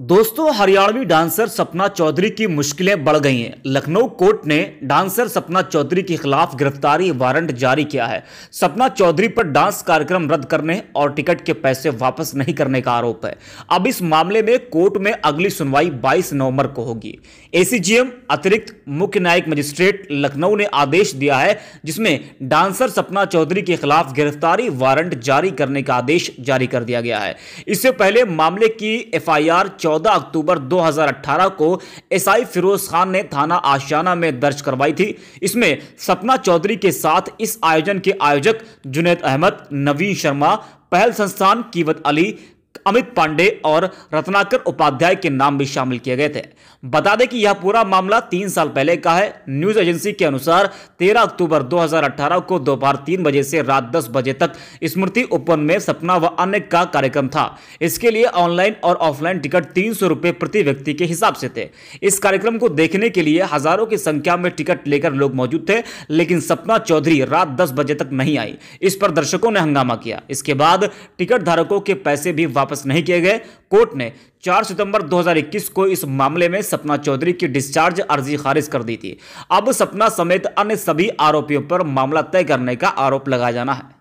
दोस्तों हरियाणवी डांसर सपना चौधरी की मुश्किलें बढ़ गई हैं लखनऊ कोर्ट ने डांसर सपना चौधरी के खिलाफ गिरफ्तारी वारंट जारी किया है सपना चौधरी पर डांस कार्यक्रम रद्द करने और टिकट के पैसे वापस नहीं करने का आरोप है अब इस मामले में कोर्ट में अगली सुनवाई 22 नवंबर को होगी एसीजीएम अतिरिक्त मुख्य न्यायिक मजिस्ट्रेट लखनऊ ने आदेश दिया है जिसमें डांसर सपना चौधरी के खिलाफ गिरफ्तारी वारंट जारी करने का आदेश जारी कर दिया गया है इससे पहले मामले की एफ आई 14 अक्टूबर 2018 को एसआई फिरोज खान ने थाना आशियाना में दर्ज करवाई थी इसमें सपना चौधरी के साथ इस आयोजन के आयोजक जुनेद अहमद नवीन शर्मा पहल संस्थान कीवत अली अमित पांडे और रत्नाकर उपाध्याय के नाम भी शामिल किए गए थे बता दें कि यह पूरा मामला तीन साल पहले का है न्यूज एजेंसी के अनुसार 13 अक्टूबर 2018 को दोपहर तीन बजे से रात दस बजे तक स्मृति ओपन में सपना व अन्य का कार्यक्रम था इसके लिए ऑनलाइन और ऑफलाइन टिकट तीन सौ प्रति व्यक्ति के हिसाब से थे इस कार्यक्रम को देखने के लिए हजारों की संख्या में टिकट लेकर लोग मौजूद थे लेकिन सपना चौधरी रात दस बजे तक नहीं आई इस पर दर्शकों ने हंगामा किया इसके बाद टिकट धारकों के पैसे भी वापस वापस नहीं किए गए कोर्ट ने 4 सितंबर 2021 को इस मामले में सपना चौधरी की डिस्चार्ज अर्जी खारिज कर दी थी अब सपना समेत अन्य सभी आरोपियों पर मामला तय करने का आरोप लगाया जाना है